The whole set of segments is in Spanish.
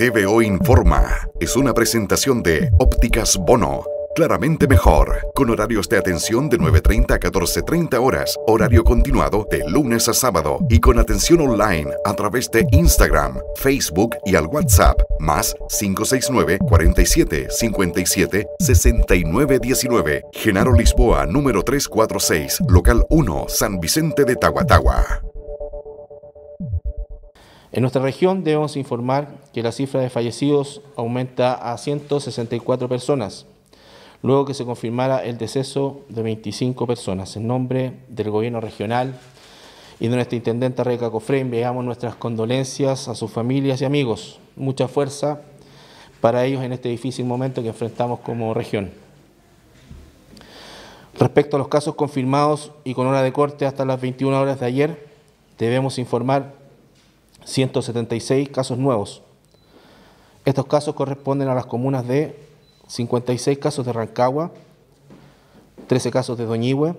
TVO Informa es una presentación de Ópticas Bono. Claramente mejor, con horarios de atención de 9.30 a 14.30 horas, horario continuado de lunes a sábado y con atención online a través de Instagram, Facebook y al WhatsApp, más 569 47 57 69 Genaro Lisboa, número 346, local 1, San Vicente de Tahuatahua. En nuestra región debemos informar que la cifra de fallecidos aumenta a 164 personas, luego que se confirmara el deceso de 25 personas. En nombre del gobierno regional y de nuestra Intendente Reca Cofré, enviamos nuestras condolencias a sus familias y amigos. Mucha fuerza para ellos en este difícil momento que enfrentamos como región. Respecto a los casos confirmados y con hora de corte hasta las 21 horas de ayer, debemos informar 176 casos nuevos. Estos casos corresponden a las comunas de 56 casos de Rancagua, 13 casos de Doñihue,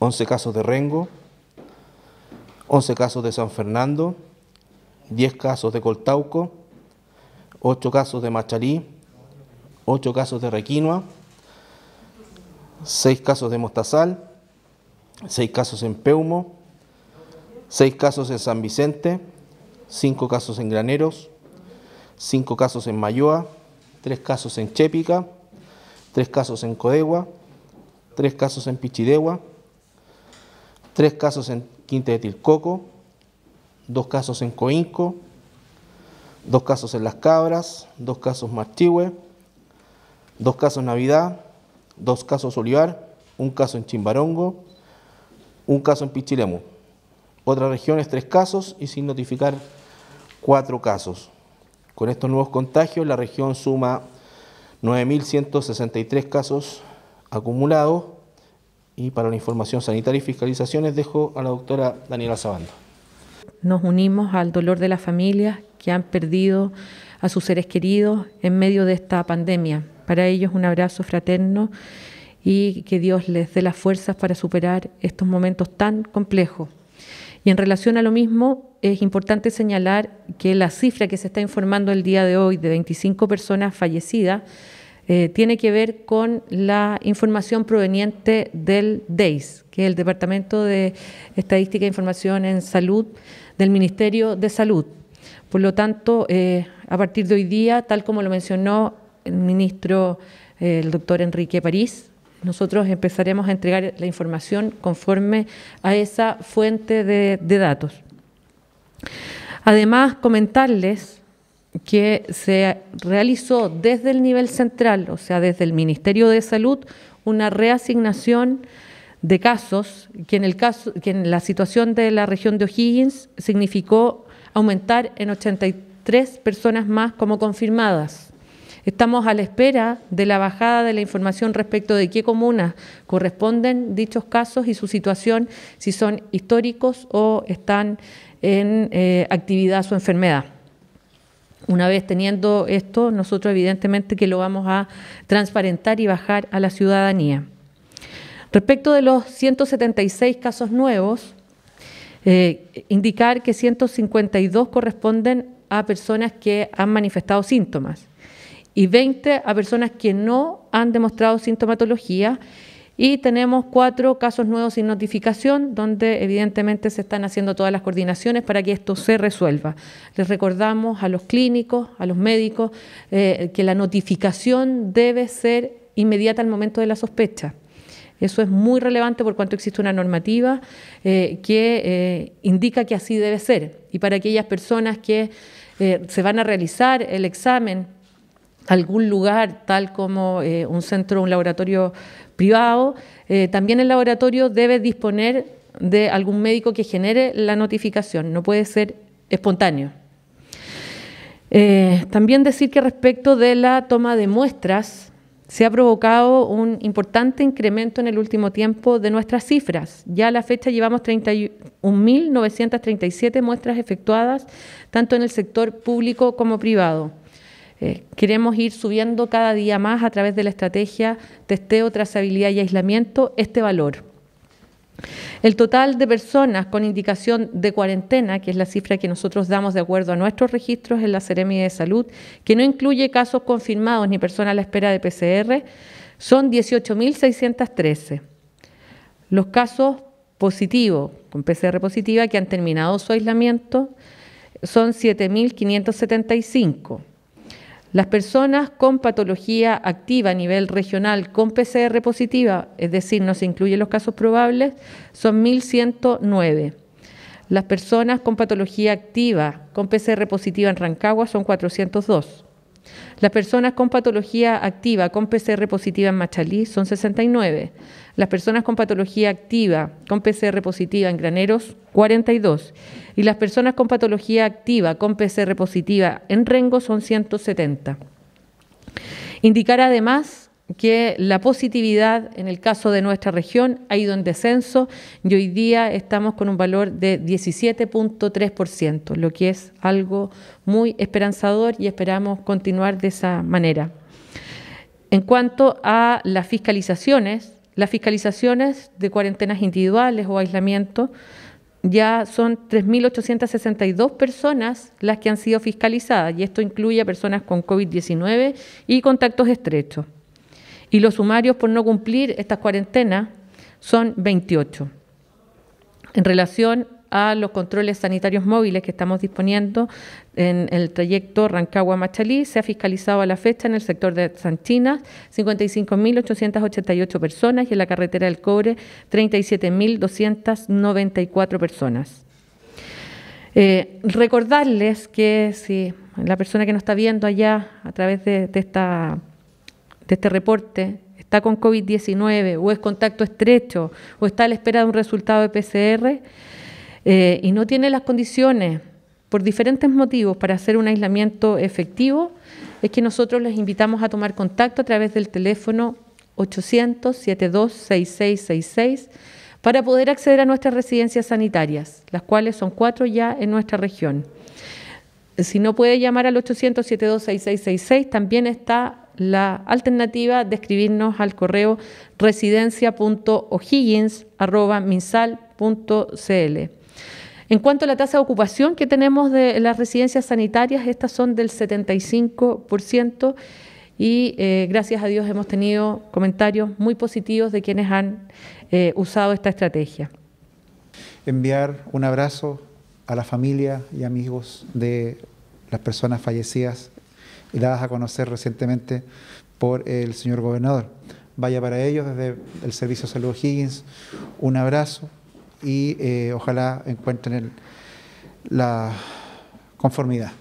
11 casos de Rengo, 11 casos de San Fernando, 10 casos de Coltauco, 8 casos de Machalí, 8 casos de Requinoa, 6 casos de Mostazal, 6 casos en Peumo, 6 casos en San Vicente, 5 casos en Graneros, 5 casos en Mayoa, 3 casos en Chépica, 3 casos en Codegua, 3 casos en Pichidegua, 3 casos en Quinta de Tilcoco, 2 casos en Coinco, 2 casos en Las Cabras, 2 casos Marchihue, 2 casos Navidad, 2 casos Olivar, 1 caso en Chimbarongo, 1 caso en Pichilemu otras regiones tres casos y sin notificar cuatro casos. Con estos nuevos contagios, la región suma 9.163 casos acumulados. Y para la información sanitaria y fiscalizaciones dejo a la doctora Daniela Sabando. Nos unimos al dolor de las familias que han perdido a sus seres queridos en medio de esta pandemia. Para ellos un abrazo fraterno y que Dios les dé las fuerzas para superar estos momentos tan complejos. Y en relación a lo mismo, es importante señalar que la cifra que se está informando el día de hoy de 25 personas fallecidas eh, tiene que ver con la información proveniente del DEIS, que es el Departamento de Estadística e Información en Salud del Ministerio de Salud. Por lo tanto, eh, a partir de hoy día, tal como lo mencionó el ministro, eh, el doctor Enrique París, nosotros empezaremos a entregar la información conforme a esa fuente de, datos. Además, comentarles que se realizó desde el nivel central, o sea, desde el Ministerio de Salud, una reasignación de casos que en, el caso, que en la situación de la región de O'Higgins significó aumentar en 83 personas más como confirmadas. Estamos a la espera de la bajada de la información respecto de qué comunas corresponden dichos casos y su situación, si son históricos o están en eh, actividad su enfermedad. Una vez teniendo esto, nosotros evidentemente que lo vamos a transparentar y bajar a la ciudadanía. Respecto de los 176 casos nuevos, eh, indicar que 152 corresponden a personas que han manifestado síntomas y 20 a personas que no han demostrado sintomatología. Y tenemos cuatro casos nuevos sin notificación, donde evidentemente se están haciendo todas las coordinaciones para que esto se resuelva. Les recordamos a los clínicos, a los médicos, eh, que la notificación debe ser inmediata al momento de la sospecha. Eso es muy relevante por cuanto existe una normativa eh, que eh, indica que así debe ser. Y para aquellas personas que se van a realizar el examen algún lugar, tal como eh, un centro, un laboratorio privado, eh, también el laboratorio debe disponer de algún médico que genere la notificación, no puede ser espontáneo. Eh, también decir que respecto de la toma de muestras, se ha provocado un importante incremento en el último tiempo de nuestras cifras. Ya a la fecha llevamos 31.937 muestras efectuadas, tanto en el sector público como privado. Eh, queremos ir subiendo cada día más a través de la estrategia testeo, trazabilidad y aislamiento este valor. El total de personas con indicación de cuarentena, que es la cifra que nosotros damos de acuerdo a nuestros registros en la Seremi de Salud, que no incluye casos confirmados ni personas a la espera de PCR, son 18.613. Los casos positivos, con PCR positiva, que han terminado su aislamiento, son 7.575 las personas con patología activa a nivel regional con PCR positiva, es decir, no se incluyen los casos probables, son 1.109. Las personas con patología activa con PCR positiva en Rancagua son 402. Las personas con patología activa con PCR positiva en Machalí son 69. Las personas con patología activa con PCR positiva en Graneros, 42. Y las personas con patología activa con PCR positiva en Rengo son 170. Indicar además que la positividad en el caso de nuestra región ha ido en descenso y hoy día estamos con un valor de 17.3%, lo que es algo muy esperanzador y esperamos continuar de esa manera. En cuanto a las fiscalizaciones, las fiscalizaciones de cuarentenas individuales o aislamiento ya son 3.862 personas las que han sido fiscalizadas y esto incluye a personas con COVID-19 y contactos estrechos y los sumarios por no cumplir estas cuarentenas son 28. En relación a los controles sanitarios móviles que estamos disponiendo en el trayecto Rancagua-Machalí. Se ha fiscalizado a la fecha en el sector de San China 55.888 personas y en la carretera del Cobre 37.294 personas. Eh, recordarles que si la persona que nos está viendo allá a través de esta de este reporte está con COVID-19 o es contacto estrecho o está a la espera de un resultado de PCR eh, y no tiene las condiciones por diferentes motivos para hacer un aislamiento efectivo, es que nosotros les invitamos a tomar contacto a través del teléfono 800-726666 para poder acceder a nuestras residencias sanitarias, las cuales son cuatro ya en nuestra región. Si no puede llamar al 800-726666, también está la alternativa de escribirnos al correo residencia.ohiggins.minsal.cl. En cuanto a la tasa de ocupación que tenemos de las residencias sanitarias, estas son del 75% y eh, gracias a Dios hemos tenido comentarios muy positivos de quienes han eh, usado esta estrategia. Enviar un abrazo a la familia y amigos de las personas fallecidas y dadas a conocer recientemente por el señor gobernador. Vaya para ellos desde el Servicio de Salud Higgins un abrazo y eh, ojalá encuentren la conformidad.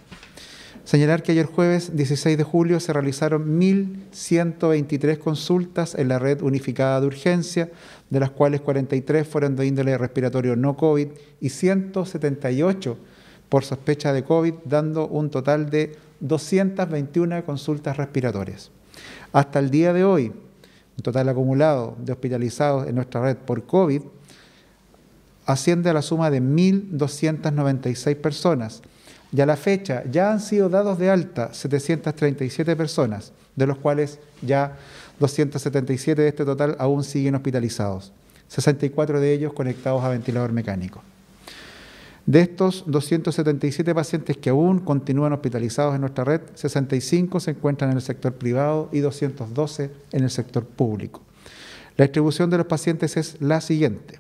Señalar que ayer jueves 16 de julio se realizaron 1.123 consultas en la red unificada de urgencia, de las cuales 43 fueron de índole respiratorio no COVID y 178 por sospecha de COVID, dando un total de 221 consultas respiratorias. Hasta el día de hoy, un total acumulado de hospitalizados en nuestra red por COVID asciende a la suma de 1.296 personas. Y a la fecha ya han sido dados de alta 737 personas, de los cuales ya 277 de este total aún siguen hospitalizados, 64 de ellos conectados a ventilador mecánico. De estos 277 pacientes que aún continúan hospitalizados en nuestra red, 65 se encuentran en el sector privado y 212 en el sector público. La distribución de los pacientes es la siguiente.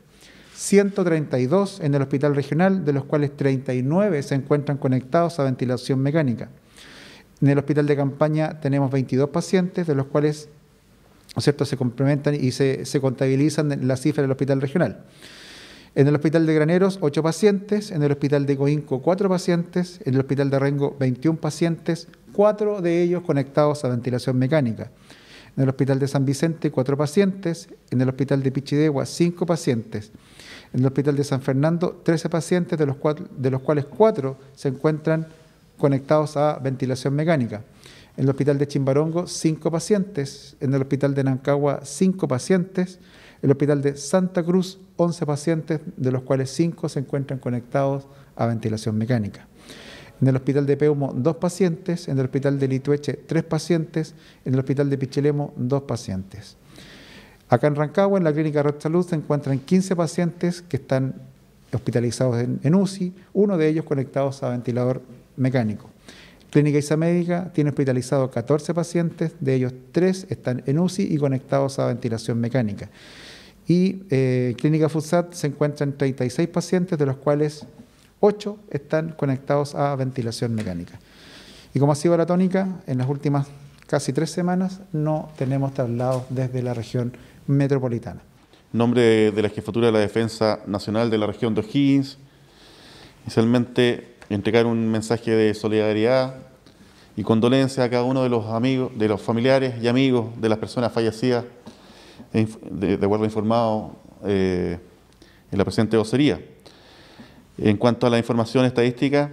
132 en el hospital regional, de los cuales 39 se encuentran conectados a ventilación mecánica. En el hospital de campaña tenemos 22 pacientes, de los cuales se complementan y se, se contabilizan la cifra del hospital regional. En el hospital de Graneros, 8 pacientes. En el hospital de Coinco, 4 pacientes. En el hospital de Rengo, 21 pacientes, 4 de ellos conectados a ventilación mecánica. En el hospital de San Vicente, 4 pacientes. En el hospital de Pichidegua, 5 pacientes. En el hospital de San Fernando, 13 pacientes, de los, de los cuales 4 se encuentran conectados a ventilación mecánica. En el hospital de Chimbarongo, 5 pacientes. En el hospital de Nancagua, 5 pacientes. El hospital de Santa Cruz, 11 pacientes, de los cuales 5 se encuentran conectados a ventilación mecánica. En el hospital de Peumo, 2 pacientes. En el hospital de Litueche, 3 pacientes. En el hospital de Pichelemo, 2 pacientes. Acá en Rancagua, en la clínica Red Salud, se encuentran 15 pacientes que están hospitalizados en, en UCI, uno de ellos conectados a ventilador mecánico. Clínica Isamédica tiene hospitalizado 14 pacientes, de ellos 3 están en UCI y conectados a ventilación mecánica. Y eh, Clínica FUSAT se encuentran 36 pacientes, de los cuales 8 están conectados a ventilación mecánica. Y como ha sido la tónica, en las últimas casi tres semanas no tenemos traslados desde la región metropolitana. Nombre de la Jefatura de la Defensa Nacional de la región de O'Higgins, inicialmente entregar un mensaje de solidaridad y condolencia a cada uno de los amigos, de los familiares y amigos de las personas fallecidas, de, guardia informado eh, en la presente vocería. En cuanto a la información estadística,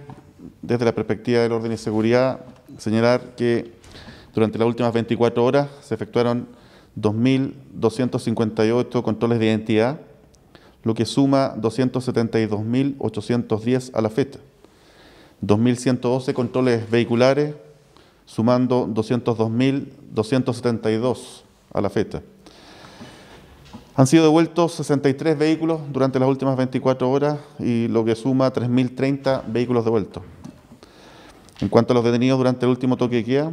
desde la perspectiva del orden y seguridad, señalar que durante las últimas 24 horas se efectuaron 2.258 controles de identidad, lo que suma 272.810 a la fecha. 2.112 controles vehiculares, sumando 202.272 a la fecha. Han sido devueltos 63 vehículos durante las últimas 24 horas y lo que suma 3.030 vehículos devueltos. En cuanto a los detenidos durante el último toque de queda,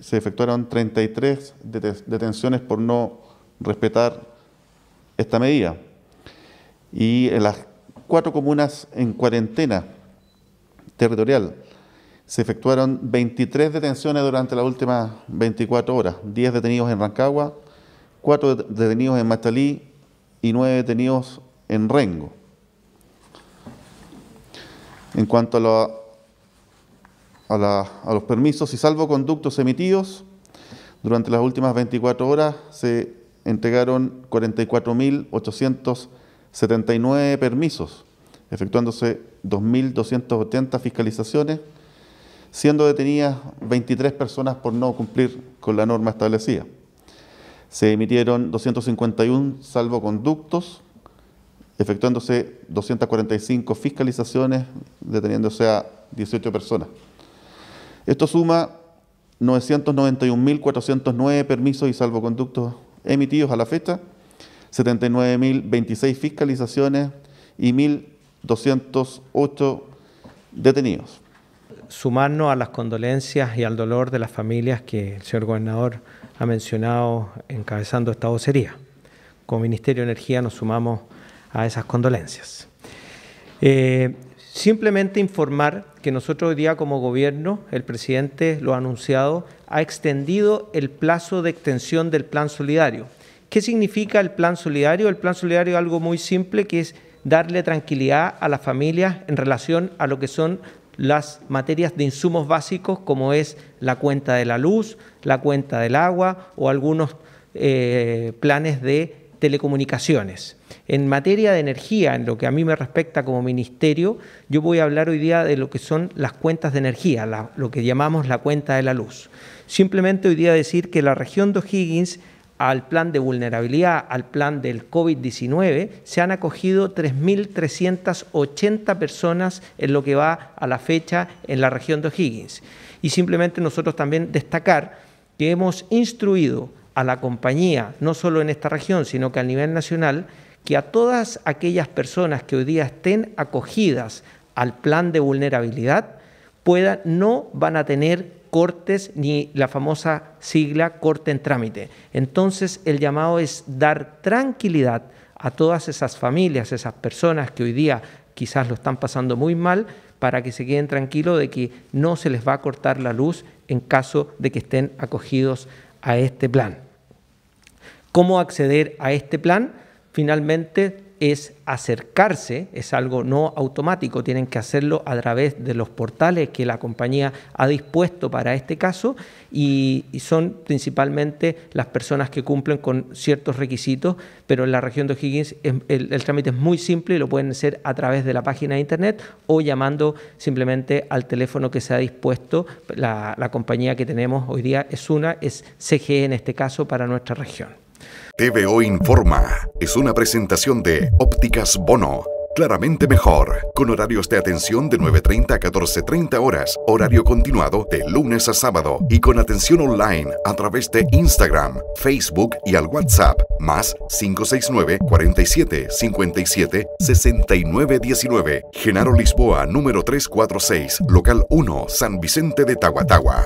se efectuaron 33 detenciones por no respetar esta medida. Y en las cuatro comunas en cuarentena territorial. Se efectuaron 23 detenciones durante las últimas 24 horas, 10 detenidos en Rancagua, 4 detenidos en Matalí y 9 detenidos en Rengo. En cuanto a, a los permisos y salvoconductos emitidos, durante las últimas 24 horas se entregaron 44.879 permisos, efectuándose 2.280 fiscalizaciones, siendo detenidas 23 personas por no cumplir con la norma establecida. Se emitieron 251 salvoconductos, efectuándose 245 fiscalizaciones, deteniéndose a 18 personas. Esto suma 991.409 permisos y salvoconductos emitidos a la fecha, 79.026 fiscalizaciones y 1.000 208 detenidos. Sumarnos a las condolencias y al dolor de las familias que el señor gobernador ha mencionado encabezando esta vocería. Como Ministerio de Energía nos sumamos a esas condolencias. Eh, simplemente informar que nosotros hoy día como gobierno, el presidente lo ha anunciado, ha extendido el plazo de extensión del plan solidario. ¿Qué significa el plan solidario? El plan solidario es algo muy simple que es darle tranquilidad a las familias en relación a lo que son las materias de insumos básicos como es la cuenta de la luz, la cuenta del agua o algunos eh, planes de telecomunicaciones. En materia de energía, en lo que a mí me respecta como ministerio, yo voy a hablar hoy día de lo que son las cuentas de energía, lo que llamamos la cuenta de la luz. Simplemente hoy día decir que la región de O'Higgins al plan de vulnerabilidad, al plan del COVID-19, se han acogido 3.380 personas en lo que va a la fecha en la región de O'Higgins. Y simplemente nosotros también destacar que hemos instruido a la compañía, no solo en esta región, sino que a nivel nacional, que a todas aquellas personas que hoy día estén acogidas al plan de vulnerabilidad, puedan, no van a tener cortes ni la famosa sigla corte en trámite. Entonces el llamado es dar tranquilidad a todas esas familias, esas personas que hoy día quizás lo están pasando muy mal, para que se queden tranquilos de que no se les va a cortar la luz en caso de que estén acogidos a este plan. ¿Cómo acceder a este plan? Finalmente, es acercarse, es algo no automático, tienen que hacerlo a través de los portales que la compañía ha dispuesto para este caso y, son principalmente las personas que cumplen con ciertos requisitos, pero en la región de O'Higgins el, trámite es muy simple y lo pueden hacer a través de la página de internet o llamando simplemente al teléfono que se ha dispuesto. La, la compañía que tenemos hoy día es una, es CGE en este caso para nuestra región. TVO Informa es una presentación de Ópticas Bono. Claramente mejor, con horarios de atención de 9.30 a 14.30 horas, horario continuado de lunes a sábado y con atención online a través de Instagram, Facebook y al WhatsApp, más 569 4757 6919 Genaro Lisboa, número 346, local 1, San Vicente de Tahuatahua.